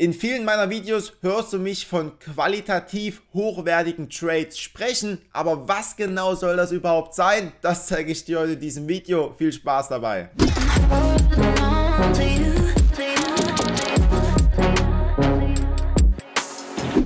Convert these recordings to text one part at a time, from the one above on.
In vielen meiner Videos hörst du mich von qualitativ hochwertigen Trades sprechen, aber was genau soll das überhaupt sein? Das zeige ich dir heute in diesem Video. Viel Spaß dabei.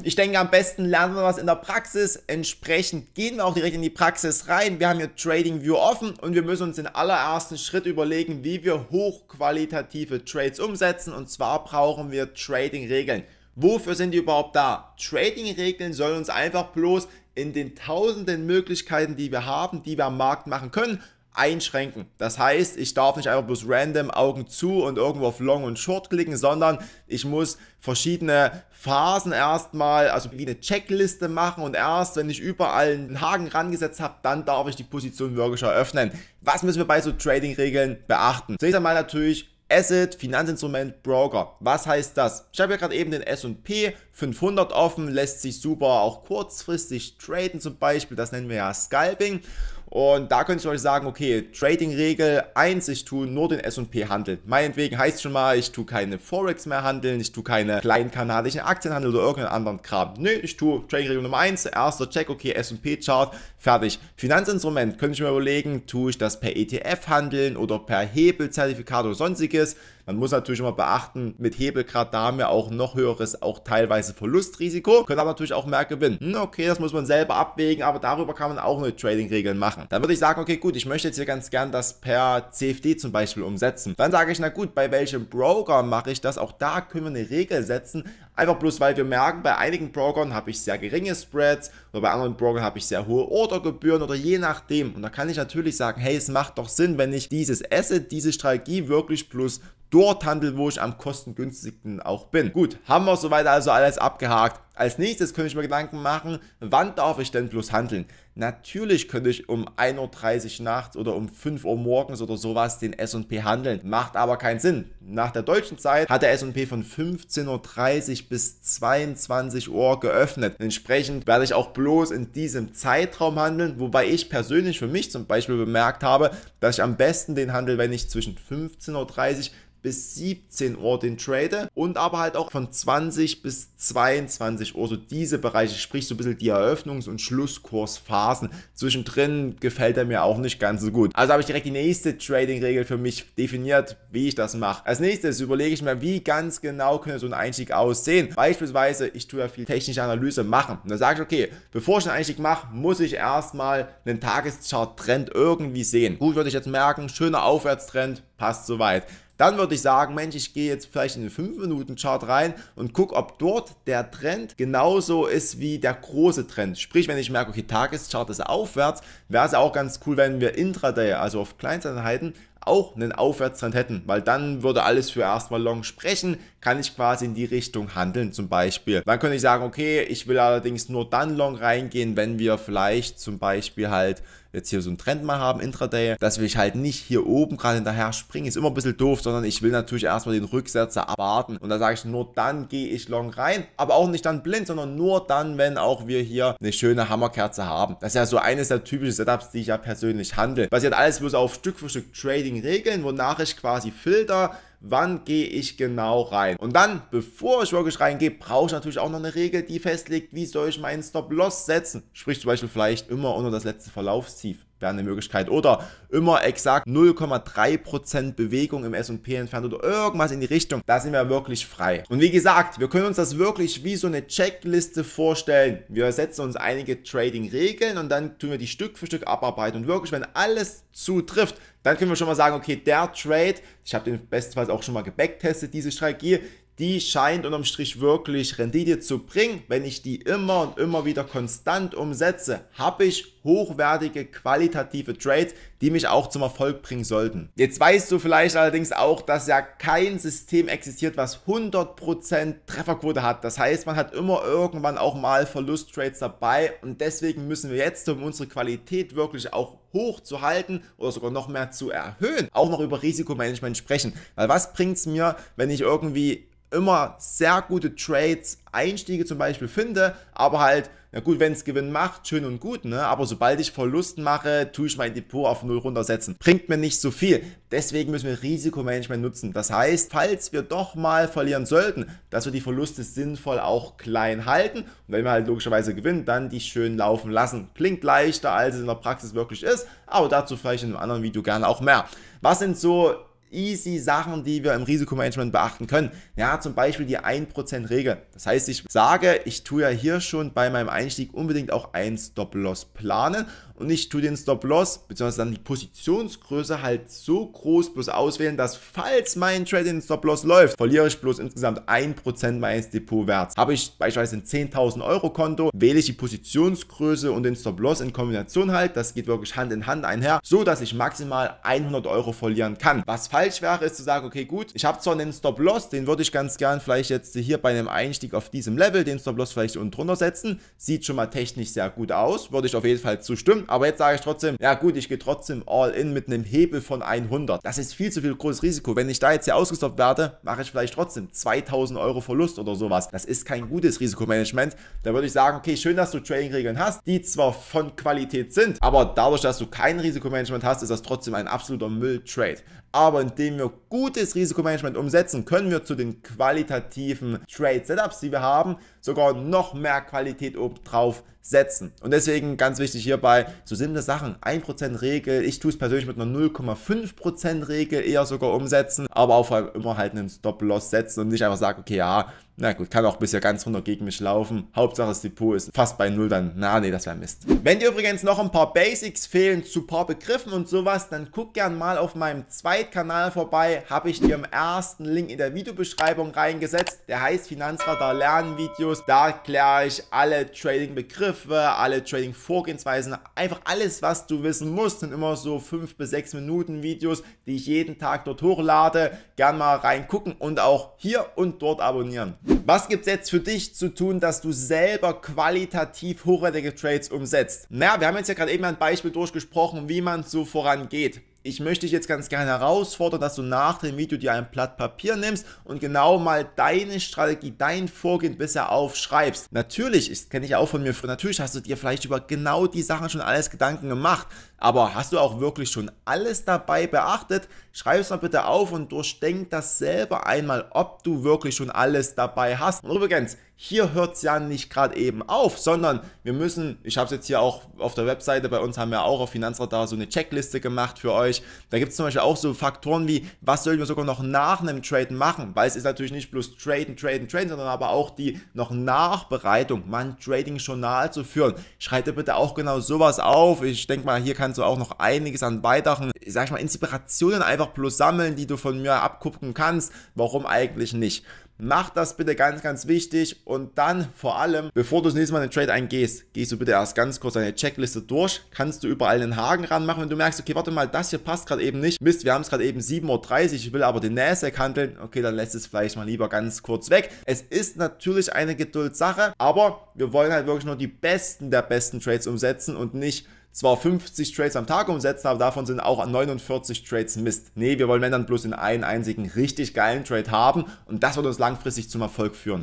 Ich denke, am besten lernen wir was in der Praxis. Entsprechend gehen wir auch direkt in die Praxis rein. Wir haben hier Trading View offen und wir müssen uns den allerersten Schritt überlegen, wie wir hochqualitative Trades umsetzen. Und zwar brauchen wir Trading-Regeln. Wofür sind die überhaupt da? Trading-Regeln sollen uns einfach bloß in den tausenden Möglichkeiten, die wir haben, die wir am Markt machen können, einschränken. Das heißt, ich darf nicht einfach bloß random Augen zu und irgendwo auf Long und Short klicken, sondern ich muss verschiedene Phasen erstmal, also wie eine Checkliste machen und erst, wenn ich überall einen Haken rangesetzt habe, dann darf ich die Position wirklich eröffnen. Was müssen wir bei so Trading-Regeln beachten? Zunächst einmal natürlich Asset, Finanzinstrument, Broker. Was heißt das? Ich habe ja gerade eben den S&P 500 offen, lässt sich super auch kurzfristig traden zum Beispiel, das nennen wir ja Scalping. Und da könnte ich euch sagen, okay, Trading-Regel 1, ich tue nur den S&P handeln. Meinetwegen heißt schon mal, ich tue keine Forex mehr handeln, ich tue keine kleinen kanadischen Aktienhandel oder irgendeinen anderen Kram. Nö, ich tue Trading-Regel Nummer 1, erster Check, okay, S&P-Chart, fertig. Finanzinstrument, könnte ich mir überlegen, tue ich das per ETF handeln oder per Hebelzertifikat oder sonstiges. Man muss natürlich immer beachten, mit Hebelgrad haben wir auch noch höheres, auch teilweise Verlustrisiko, können aber natürlich auch mehr gewinnen. Hm, okay, das muss man selber abwägen, aber darüber kann man auch eine Trading-Regeln machen. Dann würde ich sagen, okay, gut, ich möchte jetzt hier ganz gern das per CFD zum Beispiel umsetzen. Dann sage ich, na gut, bei welchem Broker mache ich das? Auch da können wir eine Regel setzen, Einfach bloß, weil wir merken, bei einigen Brokern habe ich sehr geringe Spreads oder bei anderen Brokern habe ich sehr hohe Ordergebühren oder je nachdem. Und da kann ich natürlich sagen, hey, es macht doch Sinn, wenn ich dieses Asset, diese Strategie wirklich plus dort handle, wo ich am kostengünstigsten auch bin. Gut, haben wir soweit also alles abgehakt. Als nächstes könnte ich mir Gedanken machen, wann darf ich denn bloß handeln? Natürlich könnte ich um 1.30 Uhr nachts oder um 5 Uhr morgens oder sowas den S&P handeln. Macht aber keinen Sinn. Nach der deutschen Zeit hat der S&P von 15.30 Uhr bis 22 Uhr geöffnet. Entsprechend werde ich auch bloß in diesem Zeitraum handeln, wobei ich persönlich für mich zum Beispiel bemerkt habe, dass ich am besten den Handel, wenn ich zwischen 15.30 Uhr bis 17 Uhr den Trader und aber halt auch von 20 bis 22 Uhr, so diese Bereiche, sprich so ein bisschen die Eröffnungs- und Schlusskursphasen. Zwischendrin gefällt er mir auch nicht ganz so gut. Also habe ich direkt die nächste Trading-Regel für mich definiert, wie ich das mache. Als nächstes überlege ich mir, wie ganz genau könnte so ein Einstieg aussehen. Beispielsweise, ich tue ja viel technische Analyse machen. Und dann sage ich, okay, bevor ich einen Einstieg mache, muss ich erstmal einen Tageschart-Trend irgendwie sehen. Gut, würde ich jetzt merken, schöner Aufwärtstrend, passt soweit dann würde ich sagen, Mensch, ich gehe jetzt vielleicht in den 5-Minuten-Chart rein und gucke, ob dort der Trend genauso ist wie der große Trend. Sprich, wenn ich merke, okay, Tageschart ist aufwärts, wäre es auch ganz cool, wenn wir Intraday, also auf Kleinsteinheiten, auch einen Aufwärtstrend hätten, weil dann würde alles für erstmal Long sprechen, kann ich quasi in die Richtung handeln zum Beispiel. Dann könnte ich sagen, okay, ich will allerdings nur dann Long reingehen, wenn wir vielleicht zum Beispiel halt jetzt hier so einen Trend mal haben, Intraday, dass ich halt nicht hier oben gerade hinterher springen, ist immer ein bisschen doof, sondern ich will natürlich erstmal den Rücksetzer erwarten. Und da sage ich, nur dann gehe ich long rein, aber auch nicht dann blind, sondern nur dann, wenn auch wir hier eine schöne Hammerkerze haben. Das ist ja so eines der typischen Setups, die ich ja persönlich handle. Basiert alles bloß auf Stück für Stück Trading-Regeln, wonach ich quasi filter, wann gehe ich genau rein. Und dann, bevor ich wirklich reingehe, brauche ich natürlich auch noch eine Regel, die festlegt, wie soll ich meinen Stop-Loss setzen. Sprich zum Beispiel vielleicht immer unter das letzte Verlaufstief wäre eine Möglichkeit. Oder immer exakt 0,3% Bewegung im S&P entfernt oder irgendwas in die Richtung. Da sind wir wirklich frei. Und wie gesagt, wir können uns das wirklich wie so eine Checkliste vorstellen. Wir setzen uns einige Trading-Regeln und dann tun wir die Stück für Stück abarbeiten. Und wirklich, wenn alles zutrifft, dann können wir schon mal sagen, okay, der Trade, ich habe den bestenfalls auch schon mal gebacktestet, diese Strategie, die scheint unterm Strich wirklich Rendite zu bringen. Wenn ich die immer und immer wieder konstant umsetze, habe ich hochwertige, qualitative Trades, die mich auch zum Erfolg bringen sollten. Jetzt weißt du vielleicht allerdings auch, dass ja kein System existiert, was 100% Trefferquote hat. Das heißt, man hat immer irgendwann auch mal Verlusttrades dabei und deswegen müssen wir jetzt, um unsere Qualität wirklich auch hoch zu halten oder sogar noch mehr zu erhöhen, auch noch über Risikomanagement sprechen. Weil was bringt es mir, wenn ich irgendwie immer sehr gute Trades, Einstiege zum Beispiel finde, aber halt, na gut, wenn es Gewinn macht, schön und gut, ne? Aber sobald ich Verlust mache, tue ich mein Depot auf Null runtersetzen. Bringt mir nicht so viel. Deswegen müssen wir Risikomanagement nutzen. Das heißt, falls wir doch mal verlieren sollten, dass wir die Verluste sinnvoll auch klein halten und wenn wir halt logischerweise gewinnen, dann die schön laufen lassen. Klingt leichter, als es in der Praxis wirklich ist, aber dazu vielleicht in einem anderen Video gerne auch mehr. Was sind so easy Sachen, die wir im Risikomanagement beachten können. Ja, zum Beispiel die 1%-Regel. Das heißt, ich sage, ich tue ja hier schon bei meinem Einstieg unbedingt auch ein Stop-Loss planen und ich tue den Stop-Loss beziehungsweise dann die Positionsgröße halt so groß bloß auswählen, dass falls mein Trade in den Stop-Loss läuft, verliere ich bloß insgesamt 1% meines Depotwerts. Habe ich beispielsweise ein 10.000 Euro Konto, wähle ich die Positionsgröße und den Stop-Loss in Kombination halt, das geht wirklich Hand in Hand einher, so dass ich maximal 100 Euro verlieren kann. Was falsch wäre, ist zu sagen, okay gut, ich habe zwar einen Stop-Loss, den würde ich ganz gern vielleicht jetzt hier bei einem Einstieg auf diesem Level, den Stop-Loss vielleicht unten drunter setzen, sieht schon mal technisch sehr gut aus, würde ich auf jeden Fall zustimmen, aber jetzt sage ich trotzdem, ja gut, ich gehe trotzdem all in mit einem Hebel von 100. Das ist viel zu viel großes Risiko. Wenn ich da jetzt hier ausgestoppt werde, mache ich vielleicht trotzdem 2000 Euro Verlust oder sowas. Das ist kein gutes Risikomanagement. Da würde ich sagen, okay, schön, dass du Trading-Regeln hast, die zwar von Qualität sind, aber dadurch, dass du kein Risikomanagement hast, ist das trotzdem ein absoluter Mülltrade. Aber indem wir gutes Risikomanagement umsetzen, können wir zu den qualitativen Trade-Setups, die wir haben, sogar noch mehr Qualität obendrauf setzen. Und deswegen ganz wichtig hierbei, so simple Sachen, 1% Regel, ich tue es persönlich mit einer 0,5% Regel eher sogar umsetzen, aber auch vor allem immer halt einen Stop-Loss setzen und nicht einfach sagen, okay, ja, na gut, kann auch bisher ganz runter gegen mich laufen. Hauptsache das Depot ist fast bei Null, dann, na nee, das wäre Mist. Wenn dir übrigens noch ein paar Basics fehlen zu paar Begriffen und sowas, dann guck gern mal auf meinem Zweitkanal vorbei. Habe ich dir im ersten Link in der Videobeschreibung reingesetzt. Der heißt Finanzradar Lernvideos. Da kläre ich alle Trading-Begriffe, alle Trading-Vorgehensweisen, einfach alles, was du wissen musst. Sind immer so 5 bis sechs Minuten Videos, die ich jeden Tag dort hochlade. Gern mal reingucken und auch hier und dort abonnieren. Was gibt's jetzt für dich zu tun, dass du selber qualitativ hochwertige Trades umsetzt? Naja, wir haben jetzt ja gerade eben ein Beispiel durchgesprochen, wie man so vorangeht ich möchte dich jetzt ganz gerne herausfordern, dass du nach dem Video dir ein Blatt Papier nimmst und genau mal deine Strategie, dein Vorgehen bisher aufschreibst. Natürlich, das kenne ich auch von mir früher, natürlich hast du dir vielleicht über genau die Sachen schon alles Gedanken gemacht, aber hast du auch wirklich schon alles dabei beachtet? Schreib es mal bitte auf und durchdenk das selber einmal, ob du wirklich schon alles dabei hast. Und übrigens, hier hört es ja nicht gerade eben auf, sondern wir müssen, ich habe es jetzt hier auch auf der Webseite, bei uns haben wir auch auf Finanzradar so eine Checkliste gemacht für euch. Da gibt es zum Beispiel auch so Faktoren wie, was sollten wir sogar noch nach einem Trade machen, weil es ist natürlich nicht bloß Traden, Traden, Traden, sondern aber auch die noch Nachbereitung, mein Trading-Journal zu führen. Schreibt dir bitte auch genau sowas auf. Ich denke mal, hier kannst du auch noch einiges an Beidachen, sag ich mal, Inspirationen einfach bloß sammeln, die du von mir abgucken kannst. Warum eigentlich nicht? Mach das bitte ganz, ganz wichtig und dann vor allem, bevor du das nächste Mal den Trade eingehst, gehst du bitte erst ganz kurz deine Checkliste durch. Kannst du überall einen Haken ranmachen, wenn du merkst, okay, warte mal, das hier passt gerade eben nicht. Mist, wir haben es gerade eben 7.30 Uhr, ich will aber den Nasdaq handeln. Okay, dann lässt es vielleicht mal lieber ganz kurz weg. Es ist natürlich eine Geduldssache, aber wir wollen halt wirklich nur die besten der besten Trades umsetzen und nicht zwar 50 Trades am Tag umsetzen, aber davon sind auch 49 Trades Mist. Nee, wir wollen wenn dann bloß in einen einzigen richtig geilen Trade haben und das wird uns langfristig zum Erfolg führen.